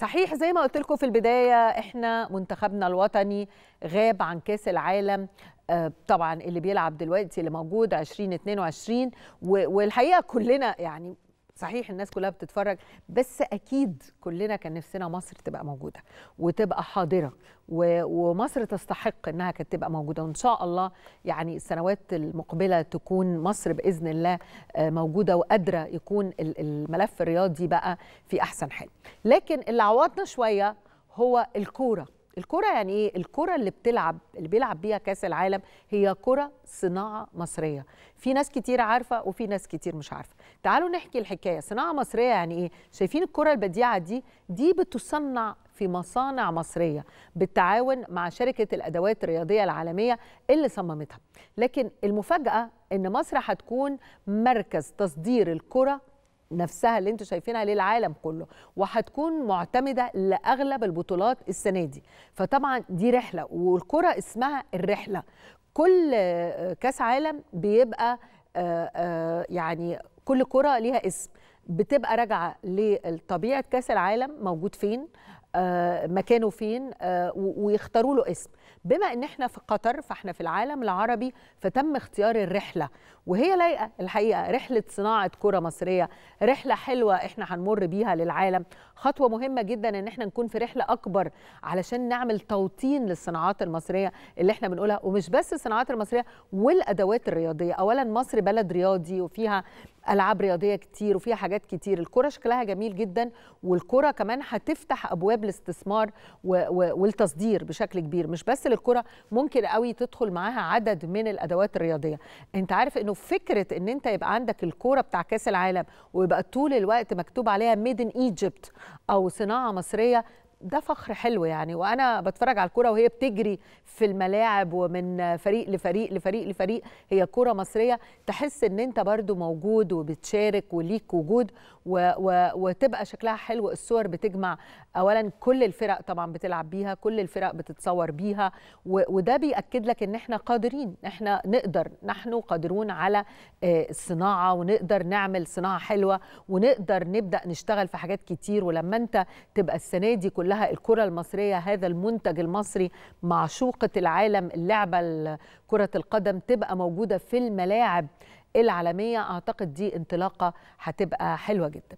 صحيح زي ما قلت لكم في البدايه احنا منتخبنا الوطني غاب عن كاس العالم آه، طبعا اللي بيلعب دلوقتي اللي موجود 2022 والحقيقه كلنا يعني صحيح الناس كلها بتتفرج بس اكيد كلنا كان نفسنا مصر تبقى موجوده وتبقى حاضره ومصر تستحق انها كانت تبقى موجوده وان شاء الله يعني السنوات المقبله تكون مصر باذن الله آه، موجوده وقادره يكون الملف الرياضي بقى في احسن حال لكن اللي عوضنا شويه هو الكوره الكرة يعني ايه الكرة اللي بتلعب اللي بيلعب بيها كاس العالم هي كرة صناعة مصرية في ناس كتير عارفة وفي ناس كتير مش عارفة تعالوا نحكي الحكاية صناعة مصرية يعني ايه شايفين الكرة البديعة دي دي بتصنع في مصانع مصرية بالتعاون مع شركة الأدوات الرياضية العالمية اللي صممتها لكن المفاجأة أن مصر هتكون مركز تصدير الكرة نفسها اللي انتم شايفينها للعالم كله وهتكون معتمده لاغلب البطولات السنه دي فطبعا دي رحله والكره اسمها الرحله كل آه، كاس عالم بيبقى آه، آه، يعني كل كره ليها اسم بتبقى راجعه لطبيعه كاس العالم موجود فين آه، مكانه فين آه، ويختاروا له اسم بما ان احنا في قطر فاحنا في العالم العربي فتم اختيار الرحله وهي لايقه الحقيقه رحله صناعه كره مصريه رحله حلوه احنا هنمر بيها للعالم خطوه مهمه جدا ان احنا نكون في رحله اكبر علشان نعمل توطين للصناعات المصريه اللي احنا بنقولها ومش بس الصناعات المصريه والادوات الرياضيه اولا مصر بلد رياضي وفيها العاب رياضيه كتير وفيها حاجات كتير الكره شكلها جميل جدا والكره كمان هتفتح ابواب باب الاستثمار والتصدير بشكل كبير مش بس للكره ممكن قوي تدخل معاها عدد من الادوات الرياضيه انت عارف انه فكره ان انت يبقى عندك الكرة بتاع كاس العالم ويبقى طول الوقت مكتوب عليها ميدن ايجيبت او صناعه مصريه ده فخر حلو يعني وانا بتفرج على الكوره وهي بتجري في الملاعب ومن فريق لفريق لفريق لفريق هي كوره مصريه تحس ان انت برضو موجود وبتشارك وليك وجود و و وتبقى شكلها حلو الصور بتجمع اولا كل الفرق طبعا بتلعب بيها كل الفرق بتتصور بيها وده بياكد لك ان احنا قادرين احنا نقدر نحن قادرون على الصناعه آه، ونقدر نعمل صناعه حلوه ونقدر نبدا نشتغل في حاجات كتير ولما انت تبقى السنه دي كلها لها الكرة المصرية هذا المنتج المصري معشوقة العالم اللعبة كرة القدم تبقى موجودة في الملاعب العالمية أعتقد دي انطلاقة هتبقى حلوة جدا